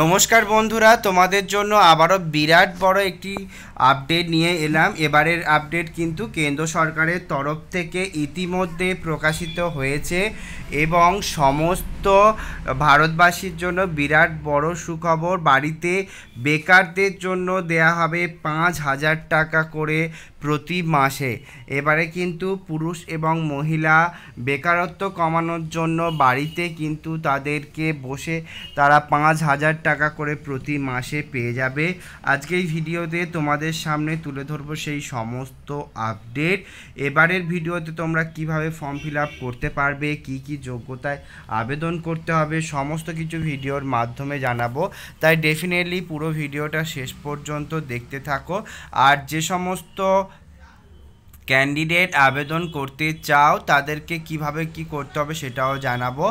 নমস্কার বন্ধুরা তোমাদের জন্য আবারও বিরাট বড় একটি আপডেট নিয়ে এলাম এবারের আপডেট কিন্তু কেন্দ্র সরকারের তরফ থেকে ইতিমধ্যে প্রকাশিত হয়েছে এবং সমস্ত ভারতবাসীর জন্য বিরাট বড় সুখবর বাড়িতে বেকারদের জন্য দেয়া হবে পাঁচ হাজার টাকা করে প্রতি মাসে এবারে কিন্তু পুরুষ এবং মহিলা বেকারত্ব কমানোর জন্য বাড়িতে কিন্তু তাদেরকে বসে তারা পাঁচ হাজার টাকা করে প্রতি মাসে পেয়ে যাবে আজকে এই ভিডিওতে তোমাদের সামনে তুলে ধরব সেই সমস্ত আপডেট এবারের ভিডিওতে তোমরা কিভাবে ফর্ম ফিল আপ করতে পারবে কি কি যোগ্যতায় আবেদন করতে হবে সমস্ত কিছু ভিডিওর মাধ্যমে জানাবো তাই ডেফিনেটলি পুরো ভিডিওটা শেষ পর্যন্ত দেখতে থাকো আর যে সমস্ত ক্যান্ডিডেট আবেদন করতে চাও তাদেরকে কিভাবে কি করতে হবে সেটাও জানাবো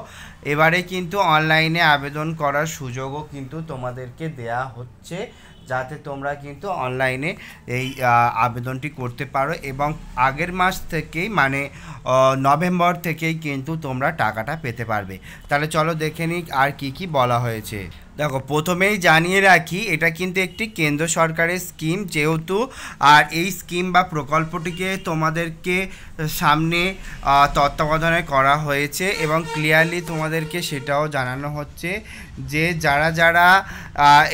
এবারে কিন্তু অনলাইনে আবেদন করার সুযোগও কিন্তু তোমাদেরকে দেয়া হচ্ছে যাতে তোমরা কিন্তু অনলাইনে এই আবেদনটি করতে পারো এবং আগের মাস থেকেই মানে নভেম্বর থেকেই কিন্তু তোমরা টাকাটা পেতে পারবে তাহলে চলো দেখে নিই আর কি কি বলা হয়েছে দেখো প্রথমেই জানিয়ে রাখি এটা কিন্তু একটি কেন্দ্র সরকারের স্কিম যেহেতু আর এই স্কিম বা প্রকল্পটিকে তোমাদেরকে সামনে তত্ত্বাবধানে করা হয়েছে এবং ক্লিয়ারলি তোমাদেরকে সেটাও জানানো হচ্ছে যে যারা যারা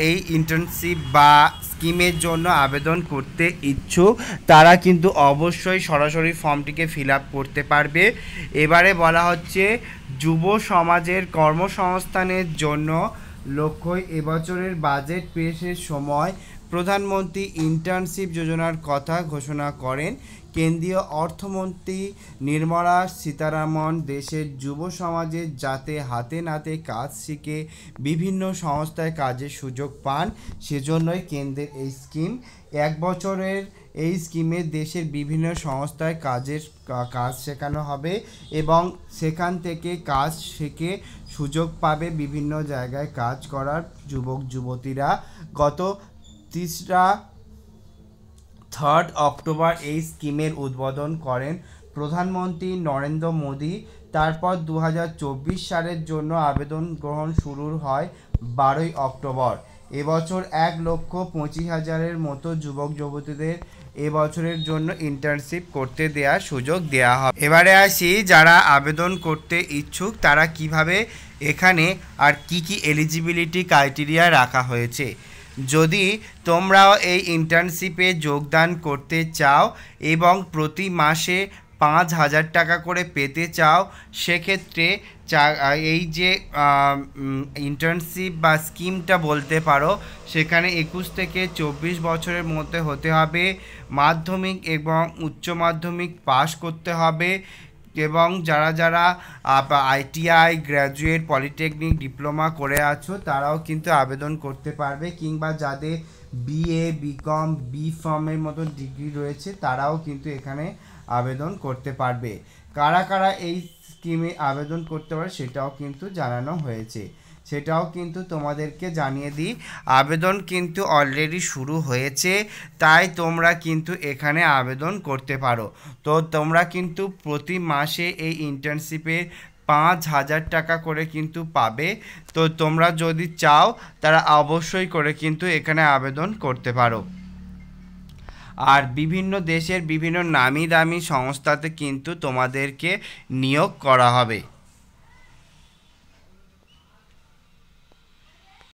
এই ইন্টার্নশিপ বা স্কিমের জন্য আবেদন করতে ইচ্ছুক তারা কিন্তু অবশ্যই সরাসরি ফর্মটিকে ফিল করতে পারবে এবারে বলা হচ্ছে যুব সমাজের কর্মসংস্থানের জন্য লক্ষ্য এবছরের বাজেট পেশের সময় প্রধানমন্ত্রী ইন্টার্নশিপ যোজনার কথা ঘোষণা করেন কেন্দ্রীয় অর্থমন্ত্রী নির্মলা সীতারামন দেশের যুব সমাজে যাতে হাতে নাতে কাজ শিখে বিভিন্ন সংস্থায় কাজের সুযোগ পান সেজন্যই কেন্দ্রের এই স্কিম এক বছরের এই স্কিমে দেশের বিভিন্ন সংস্থায় কাজের কাজ শেখানো হবে এবং সেখান থেকে কাজ শিখে সুযোগ পাবে বিভিন্ন জায়গায় কাজ করার যুবক যুবতীরা গত তিসরা থার্ড অক্টোবর এই স্কিমের উদ্বোধন করেন প্রধানমন্ত্রী নরেন্দ্র মোদী তারপর দু সালের জন্য আবেদন গ্রহণ শুরু হয় বারোই অক্টোবর এবছর এক লক্ষ পঁচিশ হাজারের মতো যুবক যুবতীদের এবছরের জন্য ইন্টার্নশিপ করতে দেওয়ার সুযোগ দেওয়া হবে এবারে আসি যারা আবেদন করতে ইচ্ছুক তারা কিভাবে এখানে আর কি কি এলিজিবিলিটি ক্রাইটেরিয়া রাখা হয়েছে যদি তোমরাও এই ইন্টার্নশিপে যোগদান করতে চাও এবং প্রতি মাসে পাঁচ হাজার টাকা করে পেতে চাও সেক্ষেত্রে চা এই যে ইন্টার্নশিপ বা স্কিমটা বলতে পারো সেখানে একুশ থেকে চব্বিশ বছরের মধ্যে হতে হবে মাধ্যমিক এবং উচ্চ মাধ্যমিক পাশ করতে হবে এবং যারা যারা আইটিআই গ্র্যাজুয়েট পলিটেকনিক ডিপ্লোমা করে আছো তারাও কিন্তু আবেদন করতে পারবে কিংবা যাদের বিএ বিকম বি ফর্মের মতো ডিগ্রি রয়েছে তারাও কিন্তু এখানে আবেদন করতে পারবে কারা কারা এই স্কিমে আবেদন করতে পারে সেটাও কিন্তু জানানো হয়েছে সেটাও কিন্তু তোমাদেরকে জানিয়ে দিই আবেদন কিন্তু অলরেডি শুরু হয়েছে তাই তোমরা কিন্তু এখানে আবেদন করতে পারো তো তোমরা কিন্তু প্রতি মাসে এই ইন্টার্নশিপের পাঁচ হাজার টাকা করে কিন্তু পাবে তো তোমরা যদি চাও তারা অবশ্যই করে কিন্তু এখানে আবেদন করতে পারো আর বিভিন্ন দেশের বিভিন্ন নামি দামি সংস্থাতে কিন্তু তোমাদেরকে নিয়োগ করা হবে